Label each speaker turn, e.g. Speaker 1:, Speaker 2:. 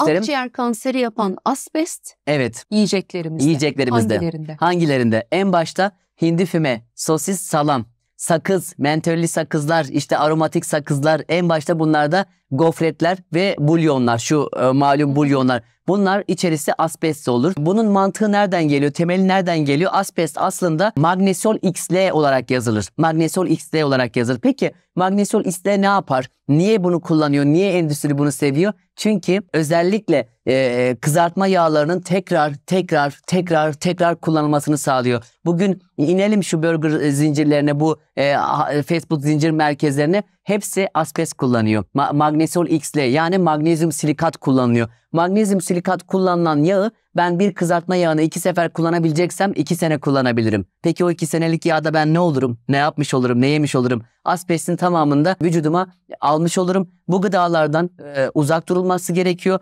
Speaker 1: isterim. Akciğer kanseri yapan asbest evet. yiyeceklerimizde. Yiyeceklerimizde. Hangilerinde?
Speaker 2: Hangilerinde? En başta hindi füme, sosis, salam, sakız, mentörlü sakızlar, işte aromatik sakızlar. En başta bunlar da gofretler ve bulyonlar, şu e, malum bulyonlar. Bunlar içerisi asbest olur. Bunun mantığı nereden geliyor? Temeli nereden geliyor? Asbest aslında magnesol XL olarak yazılır. Magnesol XL olarak yazılır. Peki magnesol XL ne yapar? Niye bunu kullanıyor? Niye endüstri bunu seviyor? Çünkü özellikle e, e, kızartma yağlarının tekrar tekrar tekrar tekrar kullanılmasını sağlıyor. Bugün inelim şu burger zincirlerine bu e, fast food zincir merkezlerine Hepsi asbest kullanıyor. Ma magnesol X'le yani magnezyum silikat kullanılıyor. Magnezyum silikat kullanılan yağı ben bir kızartma yağını iki sefer kullanabileceksem iki sene kullanabilirim. Peki o iki senelik yağda ben ne olurum? Ne yapmış olurum? Ne yemiş olurum? Asbestin tamamında vücuduma almış olurum. Bu gıdalardan e, uzak durulması gerekiyor.